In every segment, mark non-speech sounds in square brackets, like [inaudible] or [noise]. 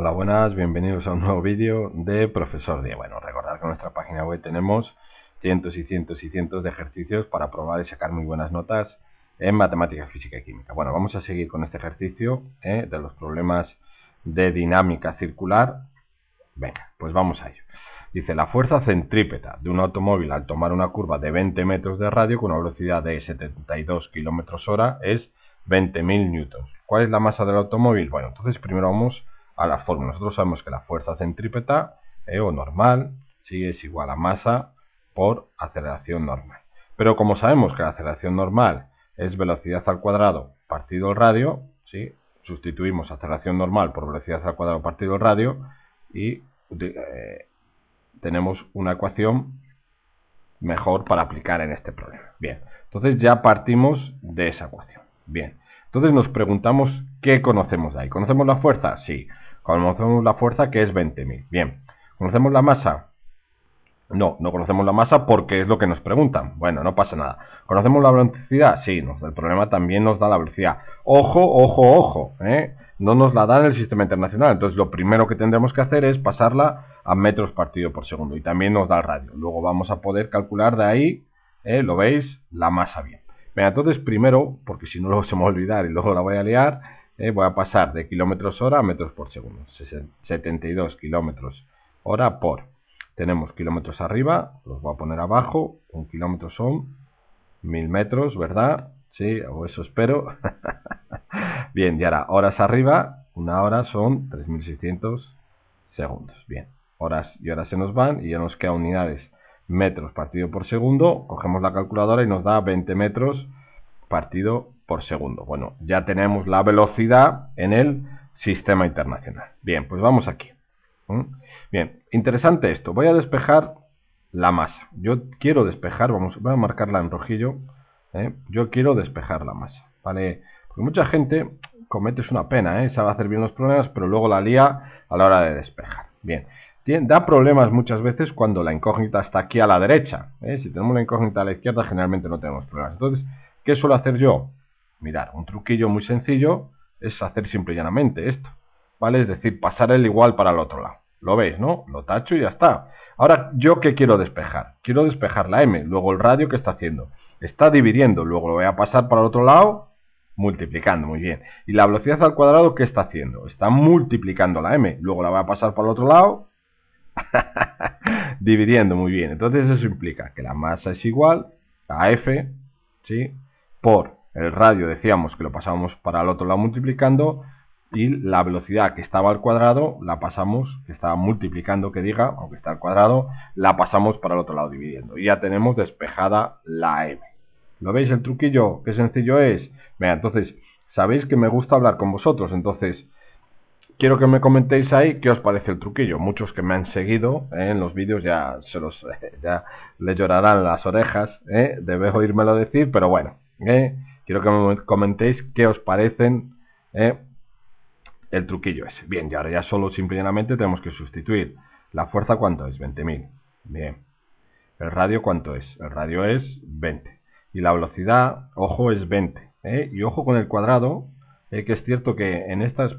Hola, buenas, bienvenidos a un nuevo vídeo de Profesor Diego. Bueno, recordad que en nuestra página web tenemos cientos y cientos y cientos de ejercicios para probar y sacar muy buenas notas en matemáticas, física y química. Bueno, vamos a seguir con este ejercicio ¿eh? de los problemas de dinámica circular. Venga, pues vamos a ello. Dice, la fuerza centrípeta de un automóvil al tomar una curva de 20 metros de radio con una velocidad de 72 km hora es 20.000 newtons. ¿Cuál es la masa del automóvil? Bueno, entonces primero vamos a la fórmula. Nosotros sabemos que la fuerza centrípeta eh, o normal sí es igual a masa por aceleración normal. Pero como sabemos que la aceleración normal es velocidad al cuadrado partido el radio, si sustituimos aceleración normal por velocidad al cuadrado partido el radio y eh, tenemos una ecuación mejor para aplicar en este problema. Bien, entonces ya partimos de esa ecuación. Bien, entonces nos preguntamos qué conocemos de ahí. ¿Conocemos la fuerza? Sí. Conocemos la fuerza que es 20.000. Bien. ¿Conocemos la masa? No, no conocemos la masa porque es lo que nos preguntan. Bueno, no pasa nada. ¿Conocemos la velocidad? Sí, nos, el problema también nos da la velocidad. Ojo, ojo, ojo. ¿eh? No nos la da el sistema internacional. Entonces lo primero que tendremos que hacer es pasarla a metros partido por segundo. Y también nos da el radio. Luego vamos a poder calcular de ahí, ¿eh? lo veis, la masa bien. Venga, entonces primero, porque si no lo se a olvidar y luego la voy a liar, eh, voy a pasar de kilómetros hora a metros por segundo. 72 kilómetros hora por. Tenemos kilómetros arriba, los voy a poner abajo. Un kilómetro son mil metros, ¿verdad? Sí, o eso espero. [laughs] Bien, y ahora horas arriba, una hora son 3.600 segundos. Bien, horas y horas se nos van y ya nos queda unidades metros partido por segundo. Cogemos la calculadora y nos da 20 metros partido por segundo. Bueno, ya tenemos la velocidad en el sistema internacional. Bien, pues vamos aquí. Bien, interesante esto. Voy a despejar la masa. Yo quiero despejar, vamos, voy a marcarla en rojillo. ¿eh? Yo quiero despejar la masa, ¿vale? Porque mucha gente comete una pena, ¿eh? Sabe hacer bien los problemas, pero luego la lía a la hora de despejar. Bien, da problemas muchas veces cuando la incógnita está aquí a la derecha. ¿eh? Si tenemos la incógnita a la izquierda, generalmente no tenemos problemas. Entonces, ¿Qué suelo hacer yo? Mirar, un truquillo muy sencillo es hacer simple y llanamente esto, ¿vale? Es decir, pasar el igual para el otro lado. Lo veis, ¿no? Lo tacho y ya está. Ahora, ¿yo qué quiero despejar? Quiero despejar la M, luego el radio que está haciendo. Está dividiendo, luego lo voy a pasar para el otro lado, multiplicando, muy bien. ¿Y la velocidad al cuadrado qué está haciendo? Está multiplicando la M, luego la voy a pasar para el otro lado, [laughs] dividiendo, muy bien. Entonces eso implica que la masa es igual a F, ¿sí? por el radio, decíamos que lo pasamos para el otro lado multiplicando, y la velocidad que estaba al cuadrado la pasamos, que estaba multiplicando, que diga, aunque está al cuadrado, la pasamos para el otro lado dividiendo. Y ya tenemos despejada la m. ¿Lo veis el truquillo? ¿Qué sencillo es? Vea, entonces, sabéis que me gusta hablar con vosotros, entonces quiero que me comentéis ahí qué os parece el truquillo. Muchos que me han seguido eh, en los vídeos ya se los [laughs] ya le llorarán las orejas eh, oírmelo decir, pero bueno, ¿eh? Quiero que me comentéis qué os parecen ¿eh? el truquillo ese. Bien, y ahora ya solo simplemente tenemos que sustituir. La fuerza, ¿cuánto es? 20.000. Bien. ¿El radio cuánto es? El radio es 20. Y la velocidad, ojo, es 20. ¿eh? Y ojo con el cuadrado, que es cierto que en estas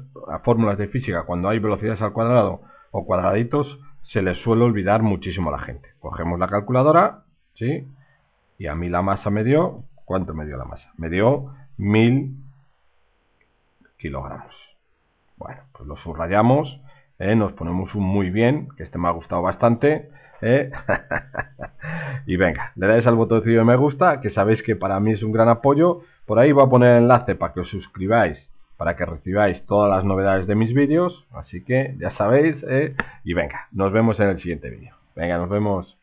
fórmulas de física, cuando hay velocidades al cuadrado o cuadraditos, se les suele olvidar muchísimo a la gente. Cogemos la calculadora, ¿sí? Y a mí la masa me dio ¿Cuánto me dio la masa? Me dio mil kilogramos. Bueno, pues lo subrayamos, eh, nos ponemos un muy bien, que este me ha gustado bastante. Eh, [laughs] y venga, le dais al botoncillo de me gusta, que sabéis que para mí es un gran apoyo. Por ahí voy a poner el enlace para que os suscribáis, para que recibáis todas las novedades de mis vídeos. Así que ya sabéis. Eh, y venga, nos vemos en el siguiente vídeo. Venga, nos vemos.